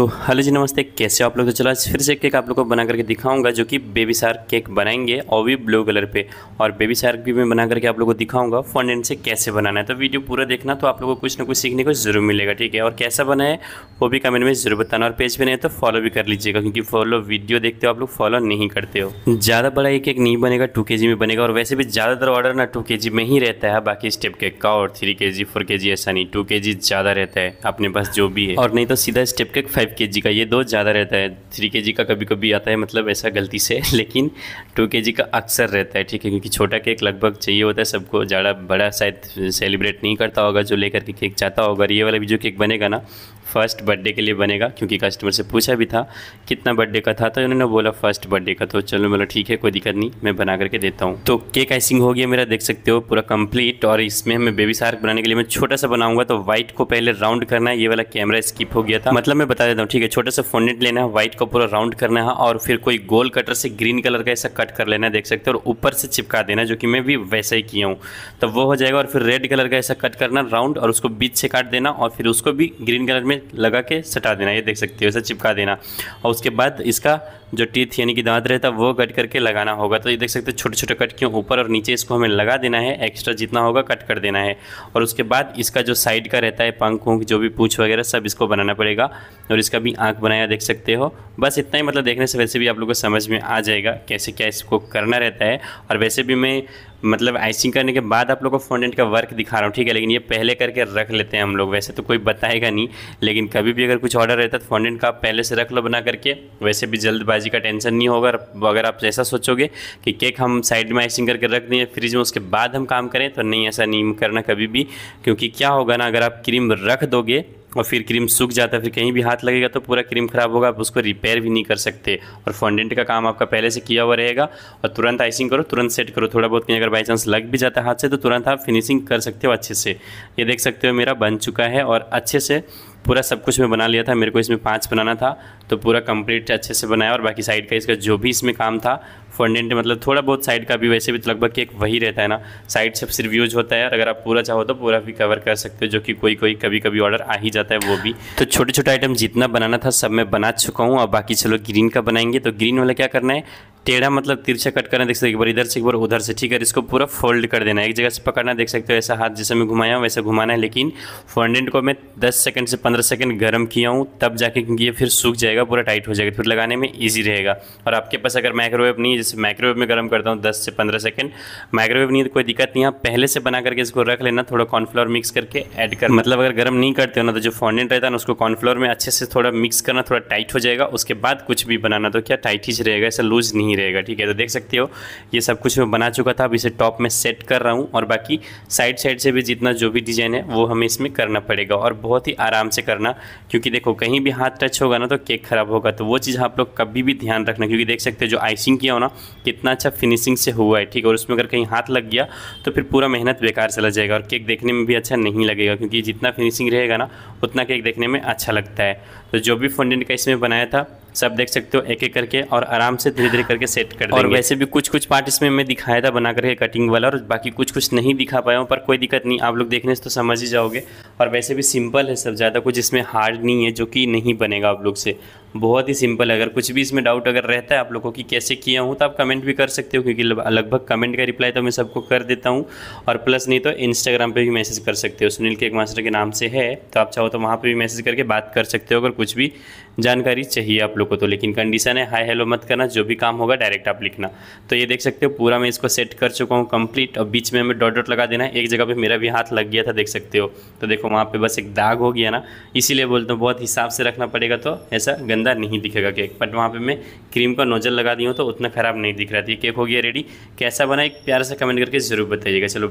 तो हेलो जी नमस्ते कैसे आप लोग तो चला फिर से केक आप लोग को बना करके दिखाऊंगा जो कि बेबी शार्क केक बनाएंगे और भी ब्लू कलर पे और बेबी शार्क भी मैं बना करके आप लोग को दिखाऊंगा फन से कैसे बनाना है तो वीडियो पूरा देखना तो आप लोगों को कुछ ना कुछ सीखने को जरूर मिलेगा ठीक है और कैसा बना है वो भी कमेंट में जरूर बताना और पेज पर नहीं तो फॉलो भी कर लीजिएगा क्योंकि फॉलो वीडियो देखते हो आप लोग फॉलो नहीं करते हो ज़्यादा बड़ा ये केक नहीं बनेगा टू के में बनेगा और वैसे भी ज़्यादातर ऑर्डर ना टू के में ही रहता है बाकी स्टेप केक का और थ्री के जी फोर के जी ऐसा नहीं टू के जी ज़्यादा रहता है अपने पास जो भी है और नहीं तो सीधा स्टेप केक फाइव फाइव के जी का ये दो ज़्यादा रहता है थ्री के जी का कभी कभी आता है मतलब ऐसा गलती से लेकिन टू के जी का अक्सर रहता है ठीक है क्योंकि छोटा केक लगभग चाहिए होता है सबको ज़्यादा बड़ा शायद सेलिब्रेट नहीं करता होगा जो लेकर के केक चाहता होगा ये वाला भी जो केक बनेगा ना फर्स्ट बर्थडे के लिए बनेगा क्योंकि कस्टमर से पूछा भी था कितना बर्थडे का था तो उन्होंने बोला फर्स्ट बर्थडे का तो चलो बोला ठीक है कोई दिक्कत नहीं मैं बना करके देता हूँ तो केक आइसिंग हो गया मेरा देख सकते हो पूरा कंप्लीट और इसमें हमें बेबी सार्क बनाने के लिए मैं छोटा सा बनाऊंगा तो व्हाइट को पहले राउंड करना है ये वाला कैमरा स्किप हो गया था मतलब मैं बता देता हूँ ठीक है छोटा सा फोनेट लेना है व्हाइट को पूरा राउंड करना है और फिर कोई गोल कटर से ग्रीन कलर का ऐसा कट कर लेना है देख सकते हो और ऊपर से चिपका देना जो कि मैं भी वैसे ही किया हूँ तो वो हो जाएगा और फिर रेड कलर का ऐसा कट करना राउंड और उसको बीच से काट देना और फिर उसको भी ग्रीन कलर में लगा के सटा देना ये देख सकते हो इसे चिपका देना और उसके बाद इसका जो टीथ यानी कि दांत रहता है वो कट करके लगाना होगा तो ये देख सकते हो छोटे छोटे कट क्यों ऊपर और नीचे इसको हमें लगा देना है एक्स्ट्रा जितना होगा कट कर देना है और उसके बाद इसका जो साइड का रहता है पंख वंख जो भी पूछ वगैरह सब इसको बनाना पड़ेगा और इसका भी आँख बनाया देख सकते हो बस इतना ही मतलब देखने से वैसे भी आप लोग को समझ में आ जाएगा कैसे क्या इसको करना रहता है और वैसे भी मैं मतलब आइसिंग करने के बाद आप लोग को फ्रंट का वर्क दिखा रहा हूँ ठीक है लेकिन ये पहले करके रख लेते हैं हम लोग वैसे तो कोई बताएगा नहीं लेकिन कभी भी अगर कुछ ऑर्डर रहता है तो फ्रंट का आप पहले से रख लो बना करके वैसे भी जल्दबाजी का टेंशन नहीं होगा अगर आप ऐसा सोचोगे कि केक हम साइड में आइसिंग करके रख दें फ्रिज में उसके बाद हम काम करें तो नहीं ऐसा नहीं करना कभी भी क्योंकि क्या होगा ना अगर आप क्रीम रख दोगे और फिर क्रीम सूख जाता है फिर कहीं भी हाथ लगेगा तो पूरा क्रीम ख़राब होगा आप उसको रिपेयर भी नहीं कर सकते और फॉन्डेंट का काम आपका पहले से किया हुआ रहेगा और तुरंत आइसिंग करो तुरंत सेट करो थोड़ा बहुत कहीं अगर बाई चांस लग भी जाता है हाथ से तो तुरंत आप फिनिशिंग कर सकते हो अच्छे से ये देख सकते हो मेरा बन चुका है और अच्छे से पूरा सब कुछ मैं बना लिया था मेरे को इसमें पाँच बनाना था तो पूरा कंप्लीट अच्छे से बनाया और बाकी साइड का इसका जो भी इसमें काम था फंडेंट मतलब थोड़ा बहुत साइड का भी वैसे भी तो लगभग एक वही रहता है ना साइड से सिर्फ यूज होता है और अगर आप पूरा चाहो तो पूरा भी कवर कर सकते हो जो कि कोई कोई कभी कभी ऑर्डर आ ही जाता है वो भी तो छोटे छोटे आइटम जितना बनाना था सब मैं बना चुका हूँ और बाकी चलो ग्रीन का बनाएंगे तो ग्रीन वाला क्या करना है टेढ़ा मतलब तिरछा कट करना देख सकते हो एक बार इधर से एक बार उधर से ठीक है इसको पूरा फोल्ड कर देना है एक जगह से पकड़ना देख सकते हो ऐसा हाथ जैसे मैं घुमाया हूँ वैसे घुमाना है लेकिन फॉन्डेंट को मैं 10 सेकंड से 15 सेकंड गर्म किया हूँ तब जाके क्योंकि ये फिर सूख जाएगा पूरा टाइट हो जाएगा फिर लगाने में ईजी रहेगा और आपके पास अगर माइक्रोवेव नहीं है जैसे माइक्रोवेव में गर्म करता हूँ दस से पंद्रह सेकेंड माइक्रोवेव नहीं तो कोई दिक्कत नहीं है पहले से बना करके इसको रख लेना थोड़ा कॉर्नफ्लोर मिक्स करके एड कर मतलब अगर गर्म नहीं करते हो ना तो जो फॉन्डेंट रहता है ना उसको कॉर्नफ्लोर में अच्छे से थोड़ा मिक्स करना थोड़ा टाइट हो जाएगा उसके बाद कुछ भी बनाना तो क्या टाइट ही रहेगा ऐसा लूज नहीं नहीं रहेगा ठीक है तो देख सकते हो ये सब कुछ मैं बना चुका था अब इसे टॉप में सेट कर रहा हूँ और बाकी साइड साइड से भी जितना जो भी डिज़ाइन है वो हमें इसमें करना पड़ेगा और बहुत ही आराम से करना क्योंकि देखो कहीं भी हाथ टच होगा ना तो केक ख़राब होगा तो वो चीज़ आप लोग कभी भी ध्यान रखना क्योंकि देख सकते हो जो आइसिंग किया हो ना कितना अच्छा फिनिशिंग से हुआ है ठीक है और उसमें अगर कहीं हाथ लग गया तो फिर पूरा मेहनत बेकार चला जाएगा और केक देखने में भी अच्छा नहीं लगेगा क्योंकि जितना फिनिशिंग रहेगा ना उतना केक देखने में अच्छा लगता है तो जो भी फंडेंट का इसमें बनाया था सब देख सकते हो एक एक करके और आराम से धीरे धीरे करके सेट कर और वैसे भी कुछ कुछ पार्ट इसमें मैं दिखाया था बना करके कटिंग वाला और बाकी कुछ कुछ नहीं दिखा पाया हूँ पर कोई दिक्कत नहीं आप लोग देखने से तो समझ ही जाओगे और वैसे भी सिंपल है सब ज़्यादा कुछ इसमें हार्ड नहीं है जो कि नहीं बनेगा आप लोग से बहुत ही सिंपल है अगर कुछ भी इसमें डाउट अगर रहता है आप लोगों की कैसे किया हूँ तो आप कमेंट भी कर सकते हो क्योंकि लगभग कमेंट का रिप्लाई तो मैं सबको कर देता हूँ और प्लस नहीं तो इंस्टाग्राम पर भी मैसेज कर सकते हो सुनील के एक मास्टर के नाम से है तो आप चाहो तो वहाँ पर भी मैसेज करके बात कर सकते हो अगर कुछ भी जानकारी चाहिए आप लोग को तो लेकिन कंडीशन है हाई हेलो मत करना जो भी काम होगा डायरेक्ट आप लिखना तो ये देख सकते हो पूरा मैं इसको सेट कर चुका हूँ कंप्लीट और बीच में हमें डॉट डॉट लगा देना है एक जगह पे मेरा भी हाथ लग गया था देख सकते हो तो देखो वहाँ पे बस एक दाग हो गया ना इसीलिए बोलते हैं बहुत हिसाब से रखना पड़ेगा तो ऐसा गंद गंदा नहीं दिखेगा केक बट वहाँ पे मैं क्रीम का नोजल लगा दी हूँ तो उतना ख़राब नहीं दिख रहा था केक तो हो गया रेडी कैसा बना एक प्यार से कमेंट करके ज़रूर बताइएगा चलो